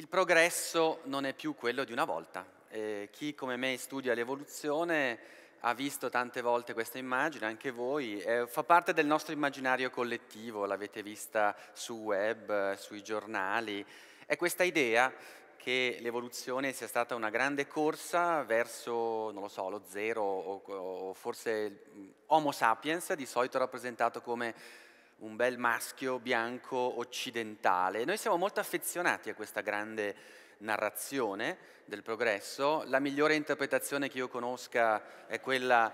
Il progresso non è più quello di una volta. Eh, chi come me studia l'evoluzione ha visto tante volte questa immagine, anche voi, eh, fa parte del nostro immaginario collettivo, l'avete vista sul web, sui giornali, è questa idea che l'evoluzione sia stata una grande corsa verso, non lo so, lo zero o, o forse mm, Homo sapiens, di solito rappresentato come un bel maschio bianco occidentale. Noi siamo molto affezionati a questa grande narrazione del progresso. La migliore interpretazione che io conosca è quella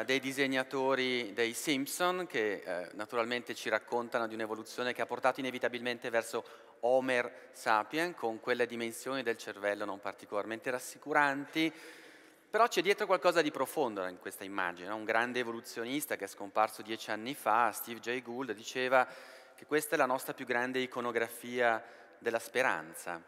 eh, dei disegnatori dei Simpson, che eh, naturalmente ci raccontano di un'evoluzione che ha portato inevitabilmente verso Homer sapien, con quelle dimensioni del cervello non particolarmente rassicuranti però c'è dietro qualcosa di profondo in questa immagine. Un grande evoluzionista che è scomparso dieci anni fa, Steve Jay Gould, diceva che questa è la nostra più grande iconografia della speranza.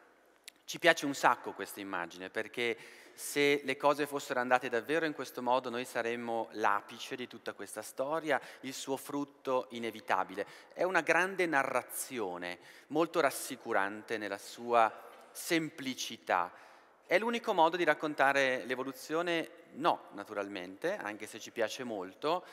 Ci piace un sacco questa immagine perché se le cose fossero andate davvero in questo modo noi saremmo l'apice di tutta questa storia, il suo frutto inevitabile. È una grande narrazione, molto rassicurante nella sua semplicità è l'unico modo di raccontare l'evoluzione? No, naturalmente, anche se ci piace molto.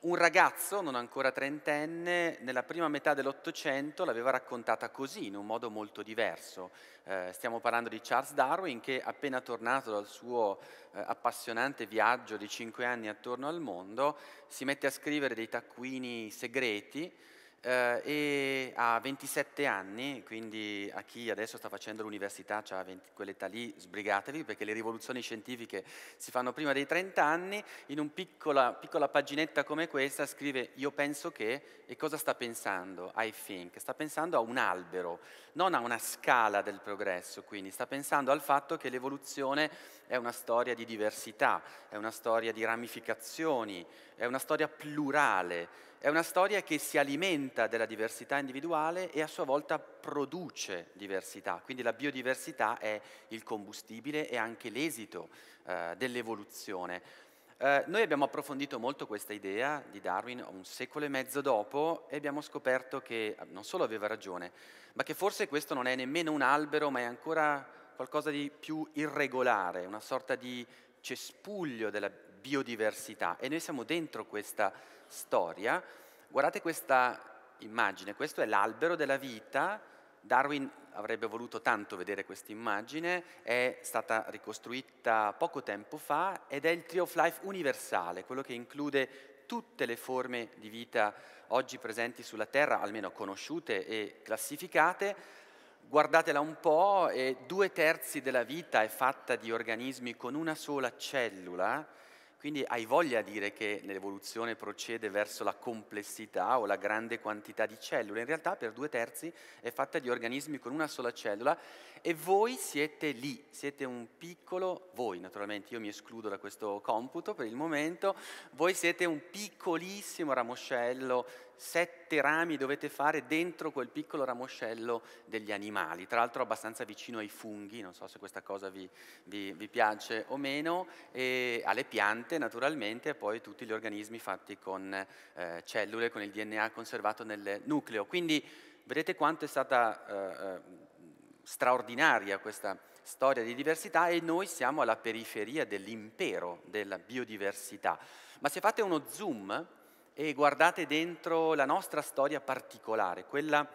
Un ragazzo, non ancora trentenne, nella prima metà dell'Ottocento l'aveva raccontata così, in un modo molto diverso. Eh, stiamo parlando di Charles Darwin che, appena tornato dal suo eh, appassionante viaggio di cinque anni attorno al mondo, si mette a scrivere dei taccuini segreti eh, e ha 27 anni, quindi a chi adesso sta facendo l'università, ha quell'età lì, sbrigatevi perché le rivoluzioni scientifiche si fanno prima dei 30 anni, in una piccola, piccola paginetta come questa scrive io penso che e cosa sta pensando? I think, sta pensando a un albero, non a una scala del progresso, quindi sta pensando al fatto che l'evoluzione è una storia di diversità, è una storia di ramificazioni, è una storia plurale, è una storia che si alimenta della diversità individuale e a sua volta produce diversità. Quindi la biodiversità è il combustibile e anche l'esito eh, dell'evoluzione. Eh, noi abbiamo approfondito molto questa idea di Darwin un secolo e mezzo dopo e abbiamo scoperto che non solo aveva ragione, ma che forse questo non è nemmeno un albero, ma è ancora qualcosa di più irregolare, una sorta di cespuglio della biodiversità e noi siamo dentro questa storia. Guardate questa immagine, questo è l'albero della vita, Darwin avrebbe voluto tanto vedere questa immagine, è stata ricostruita poco tempo fa ed è il Tree of Life universale, quello che include tutte le forme di vita oggi presenti sulla Terra, almeno conosciute e classificate, guardatela un po', e eh, due terzi della vita è fatta di organismi con una sola cellula, quindi hai voglia a dire che l'evoluzione procede verso la complessità o la grande quantità di cellule, in realtà per due terzi è fatta di organismi con una sola cellula e voi siete lì, siete un piccolo, voi naturalmente, io mi escludo da questo computo per il momento, voi siete un piccolissimo ramoscello sette rami dovete fare dentro quel piccolo ramoscello degli animali, tra l'altro abbastanza vicino ai funghi, non so se questa cosa vi, vi, vi piace o meno, e alle piante naturalmente e poi tutti gli organismi fatti con eh, cellule, con il DNA conservato nel nucleo. Quindi vedete quanto è stata eh, eh, straordinaria questa storia di diversità e noi siamo alla periferia dell'impero della biodiversità. Ma se fate uno zoom e guardate dentro la nostra storia particolare, quella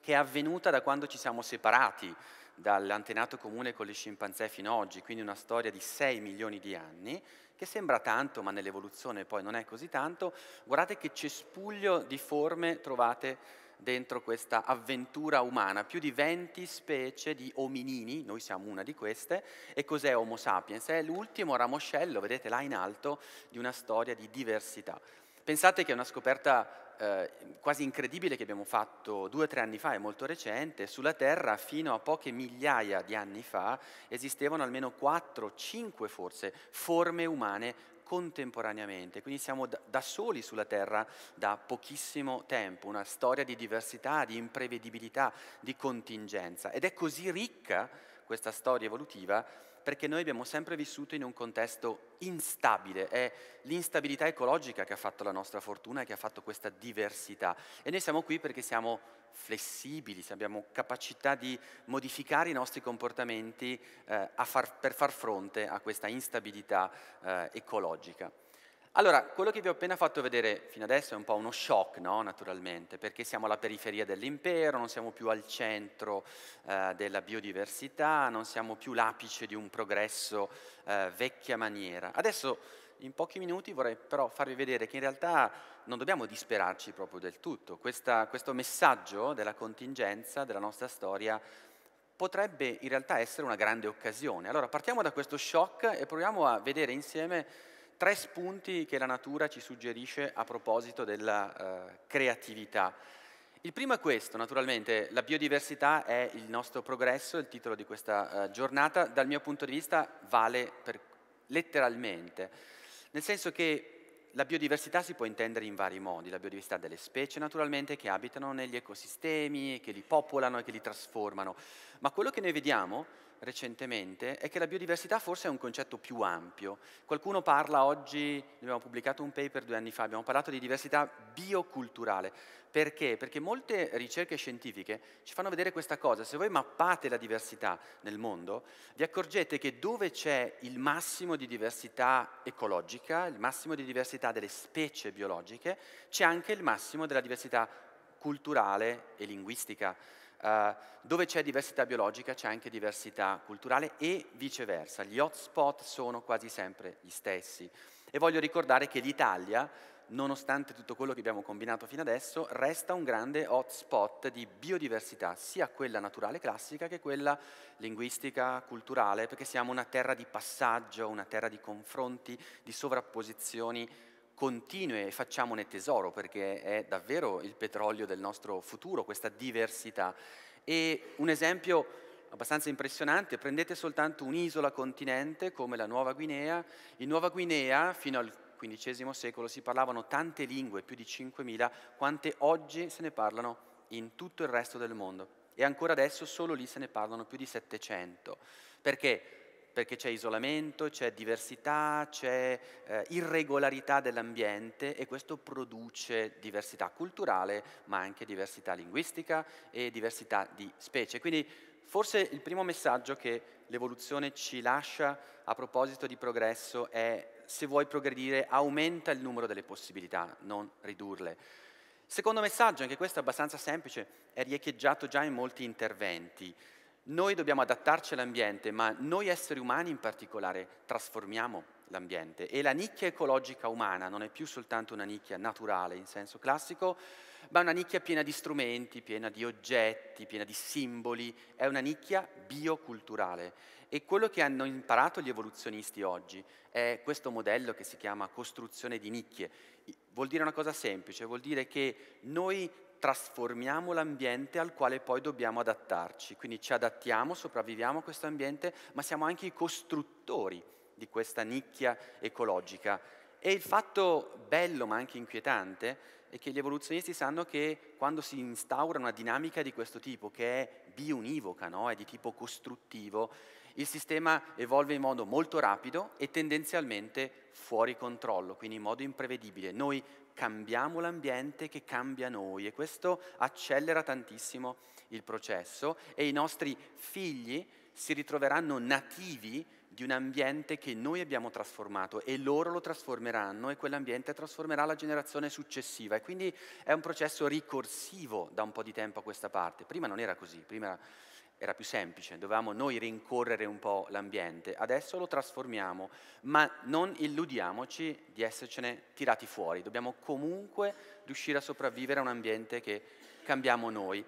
che è avvenuta da quando ci siamo separati dall'antenato comune con le scimpanzé fino ad oggi, quindi una storia di 6 milioni di anni, che sembra tanto, ma nell'evoluzione poi non è così tanto, guardate che cespuglio di forme trovate dentro questa avventura umana, più di 20 specie di ominini, noi siamo una di queste, e cos'è Homo sapiens? È l'ultimo ramoscello, vedete là in alto, di una storia di diversità. Pensate che è una scoperta eh, quasi incredibile che abbiamo fatto due o tre anni fa, è molto recente, sulla Terra fino a poche migliaia di anni fa esistevano almeno 4, 5 forse forme umane contemporaneamente, quindi siamo da, da, soli sulla Terra da pochissimo tempo, una storia di diversità, di imprevedibilità, di contingenza ed è così ricca questa storia evolutiva perché noi abbiamo sempre vissuto in un contesto instabile, è l'instabilità ecologica che ha fatto la nostra fortuna e che ha fatto questa diversità. E noi siamo qui perché siamo flessibili, abbiamo capacità di modificare i nostri comportamenti eh, far, per far fronte a questa instabilità eh, ecologica. Allora, quello che vi ho appena fatto vedere fino adesso è un po' uno shock, no? naturalmente, perché siamo alla periferia dell'impero, non siamo più al centro eh, della biodiversità, non siamo più l'apice di un progresso eh, vecchia maniera. Adesso, in pochi minuti, vorrei però farvi vedere che in realtà non dobbiamo disperarci proprio del tutto. Questa, questo messaggio della contingenza della nostra storia potrebbe in realtà essere una grande occasione. Allora, partiamo da questo shock e proviamo a vedere insieme tre spunti che la natura ci suggerisce a proposito della eh, creatività. Il primo è questo, naturalmente, la biodiversità è il nostro progresso, il titolo di questa eh, giornata, dal mio punto di vista vale per, letteralmente, nel senso che la biodiversità si può intendere in vari modi, la biodiversità delle specie naturalmente che abitano negli ecosistemi, che li popolano e che li trasformano, ma quello che noi vediamo recentemente è che la biodiversità forse è un concetto più ampio. Qualcuno parla oggi, abbiamo pubblicato un paper due anni fa, abbiamo parlato di diversità bioculturale. Perché? Perché molte ricerche scientifiche ci fanno vedere questa cosa. Se voi mappate la diversità nel mondo, vi accorgete che dove c'è il massimo di diversità ecologica, il massimo di diversità delle specie biologiche, c'è anche il massimo della diversità culturale e linguistica. Eh, dove c'è diversità biologica c'è anche diversità culturale e viceversa. Gli hotspot sono quasi sempre gli stessi. E voglio ricordare che l'Italia, nonostante tutto quello che abbiamo combinato fino adesso, resta un grande hotspot di biodiversità, sia quella naturale classica che quella linguistica, culturale, perché siamo una terra di passaggio, una terra di confronti, di sovrapposizioni continue e facciamone tesoro perché è davvero il petrolio del nostro futuro, questa diversità. E un esempio abbastanza impressionante, prendete soltanto un'isola continente come la Nuova Guinea, in Nuova Guinea fino al XV secolo si parlavano tante lingue, più di 5.000, quante oggi se ne parlano in tutto il resto del mondo e ancora adesso solo lì se ne parlano più di 700. Perché? perché c'è isolamento, c'è diversità, c'è eh, irregolarità dell'ambiente e questo produce diversità culturale, ma anche diversità linguistica e diversità di specie. Quindi forse il primo messaggio che l'evoluzione ci lascia a proposito di progresso è se vuoi progredire aumenta il numero delle possibilità, non ridurle. Secondo messaggio, anche questo è abbastanza semplice, è riecheggiato già in molti interventi. Noi dobbiamo adattarci all'ambiente, ma noi esseri umani in particolare trasformiamo l'ambiente e la nicchia ecologica umana non è più soltanto una nicchia naturale in senso classico, ma una nicchia piena di strumenti, piena di oggetti, piena di simboli, è una nicchia bioculturale e quello che hanno imparato gli evoluzionisti oggi è questo modello che si chiama costruzione di nicchie. Vuol dire una cosa semplice, vuol dire che noi trasformiamo l'ambiente al quale poi dobbiamo adattarci. Quindi ci adattiamo, sopravviviamo a questo ambiente, ma siamo anche i costruttori di questa nicchia ecologica. E il fatto bello, ma anche inquietante, è che gli evoluzionisti sanno che quando si instaura una dinamica di questo tipo, che è bionivoca, no? è di tipo costruttivo, il sistema evolve in modo molto rapido e tendenzialmente fuori controllo, quindi in modo imprevedibile. Noi cambiamo l'ambiente che cambia noi e questo accelera tantissimo il processo e i nostri figli si ritroveranno nativi di un ambiente che noi abbiamo trasformato e loro lo trasformeranno e quell'ambiente trasformerà la generazione successiva e quindi è un processo ricorsivo da un po' di tempo a questa parte. Prima non era così, prima era era più semplice, dovevamo noi rincorrere un po' l'ambiente, adesso lo trasformiamo, ma non illudiamoci di essercene tirati fuori, dobbiamo comunque riuscire a sopravvivere a un ambiente che cambiamo noi.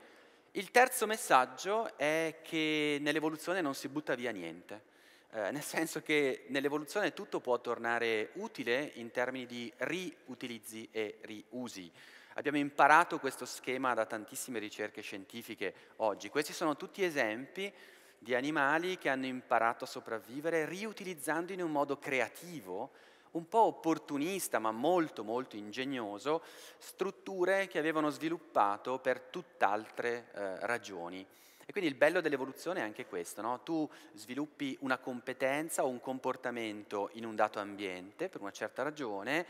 Il terzo messaggio è che nell'evoluzione non si butta via niente, eh, nel senso che nell'evoluzione tutto può tornare utile in termini di riutilizzi e riusi. Abbiamo imparato questo schema da tantissime ricerche scientifiche oggi. Questi sono tutti esempi di animali che hanno imparato a sopravvivere riutilizzando in un modo creativo, un po' opportunista ma molto molto ingegnoso, strutture che avevano sviluppato per tutt'altre eh, ragioni. E quindi il bello dell'evoluzione è anche questo, no? tu sviluppi una competenza o un comportamento in un dato ambiente per una certa ragione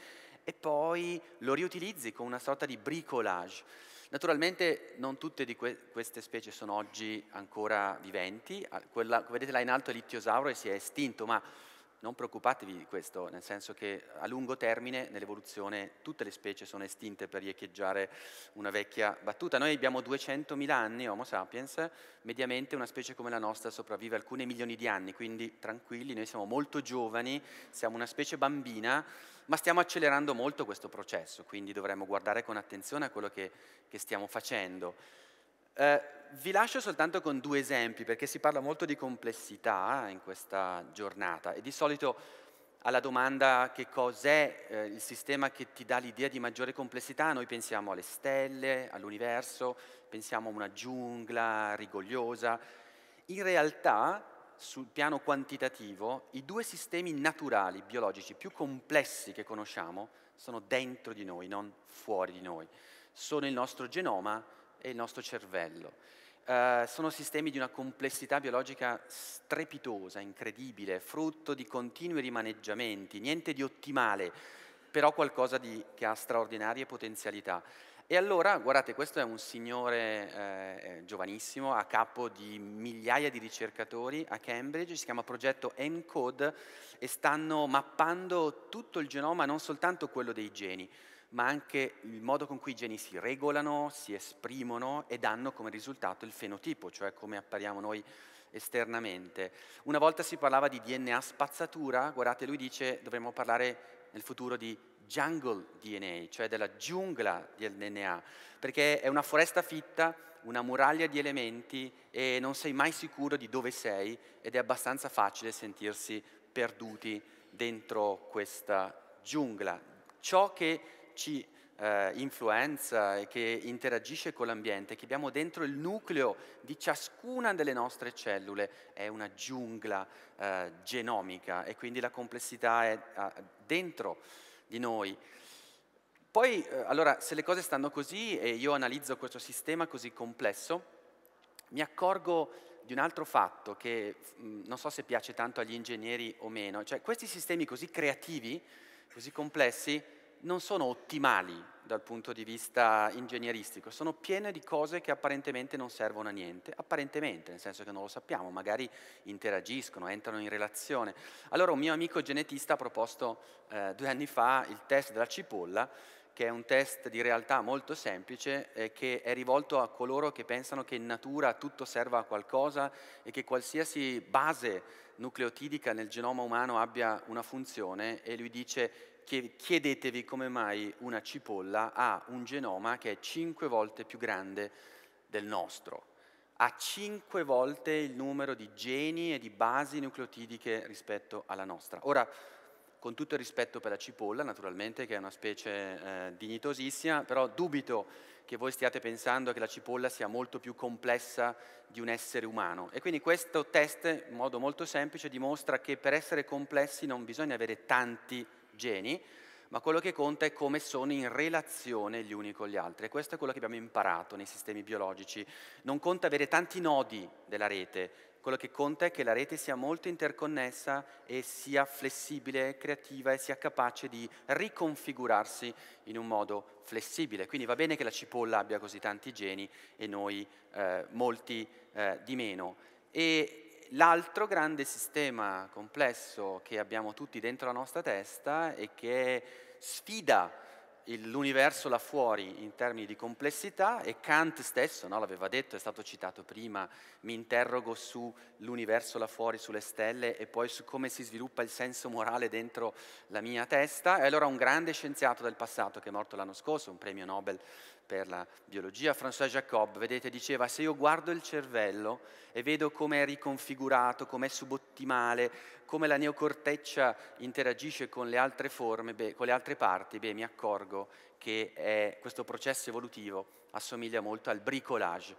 e poi lo riutilizzi con una sorta di bricolage. Naturalmente non tutte di que queste specie sono oggi ancora viventi, quella che vedete là in alto è l'ittiosauro e si è estinto, ma non preoccupatevi di questo, nel senso che a lungo termine nell'evoluzione tutte le specie sono estinte per riecheggiare una vecchia battuta. Noi abbiamo 200.000 anni, Homo sapiens, mediamente una specie come la nostra sopravvive alcune milioni di anni, quindi tranquilli, noi siamo molto giovani, siamo una specie bambina, ma stiamo accelerando molto questo processo, quindi dovremmo guardare con attenzione a quello che, che stiamo facendo. Eh, vi lascio soltanto con due esempi, perché si parla molto di complessità eh, in questa giornata e di solito alla domanda che cos'è eh, il sistema che ti dà l'idea di maggiore complessità, noi pensiamo alle stelle, all'universo, pensiamo a una giungla rigogliosa. In realtà, sul piano quantitativo, i due sistemi naturali, biologici, più complessi che conosciamo, sono dentro di noi, non fuori di noi. Sono il nostro genoma e il nostro cervello. Uh, sono sistemi di una complessità biologica strepitosa, incredibile, frutto di continui rimaneggiamenti, niente di ottimale, però qualcosa di, che ha straordinarie potenzialità. E allora, guardate, questo è un signore eh, eh giovanissimo a capo di migliaia di ricercatori a Cambridge, si chiama progetto ENCODE e stanno mappando tutto il genoma, non soltanto quello dei geni, ma anche il modo con cui i geni si regolano, si esprimono e danno come risultato il fenotipo, cioè come appariamo noi esternamente. Una volta si parlava di DNA spazzatura, guardate lui dice dovremmo parlare nel futuro di jungle DNA, cioè della giungla del DNA, perché è una foresta fitta, una muraglia di elementi e non sei mai sicuro di dove sei ed è abbastanza facile sentirsi perduti dentro questa giungla. Ciò che ci eh, influenza e che interagisce con l'ambiente, che abbiamo dentro il nucleo di ciascuna delle nostre cellule, è una giungla eh, genomica e quindi la complessità è ah, dentro di noi. Poi, eh, allora, se le cose stanno così e io analizzo questo sistema così complesso, mi accorgo di un altro fatto che mh, mm, non so se piace tanto agli ingegneri o meno, cioè questi sistemi così creativi, così complessi, non sono ottimali dal punto di vista ingegneristico, sono piene di cose che apparentemente non servono a niente, apparentemente, nel senso che non lo sappiamo, magari interagiscono, entrano in relazione. Allora un mio amico genetista ha proposto eh, due anni fa il test della cipolla, che è un test di realtà molto semplice eh, che è rivolto a coloro che pensano che in natura tutto serva a qualcosa e che qualsiasi base nucleotidica nel genoma umano abbia una funzione e lui dice chiedetevi come mai una cipolla ha un genoma che è 5 volte più grande del nostro, ha 5 volte il numero di geni e di basi nucleotidiche rispetto alla nostra. Ora, con tutto il rispetto per la cipolla, naturalmente, che è una specie eh, dignitosissima, però dubito che voi stiate pensando che la cipolla sia molto più complessa di un essere umano. E quindi questo test, in modo molto semplice, dimostra che per essere complessi non bisogna avere tanti geni, ma quello che conta è come sono in relazione gli uni con gli altri. E questo è quello che abbiamo imparato nei sistemi biologici. Non conta avere tanti nodi della rete, quello che conta è che la rete sia molto interconnessa e sia flessibile, creativa e sia capace di riconfigurarsi in un modo flessibile. Quindi va bene che la cipolla abbia così tanti geni e noi eh, molti eh, di meno. E l'altro grande sistema complesso che abbiamo tutti dentro la nostra testa e che sfida l'universo là fuori in termini di complessità e Kant stesso, no, l'aveva detto, è stato citato prima, mi interrogo sull'universo là fuori, sulle stelle e poi su come si sviluppa il senso morale dentro la mia testa. E allora un grande scienziato del passato che è morto l'anno scorso, un premio Nobel per la biologia, François Jacob, vedete, diceva se io guardo il cervello e vedo come è riconfigurato, come è subottimale, come la neocorteccia interagisce con le altre forme, beh, con le altre parti, beh, mi accorgo che è, questo processo evolutivo assomiglia molto al bricolage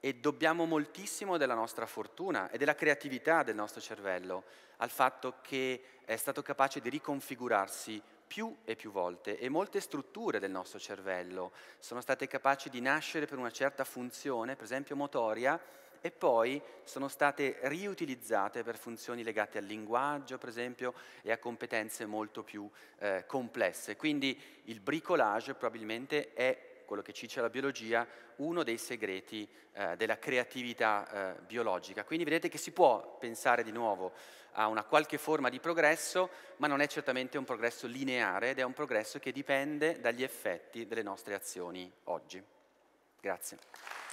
e dobbiamo moltissimo della nostra fortuna e della creatività del nostro cervello al fatto che è stato capace di riconfigurarsi più e più volte e molte strutture del nostro cervello sono state capaci di nascere per una certa funzione, per esempio motoria, e poi sono state riutilizzate per funzioni legate al linguaggio, per esempio, e a competenze molto più eh, complesse. Quindi il bricolage probabilmente è quello che ci dice la biologia, uno dei segreti eh, della creatività eh, biologica. Quindi vedete che si può pensare di nuovo a una qualche forma di progresso, ma non è certamente un progresso lineare ed è un progresso che dipende dagli effetti delle nostre azioni oggi. Grazie.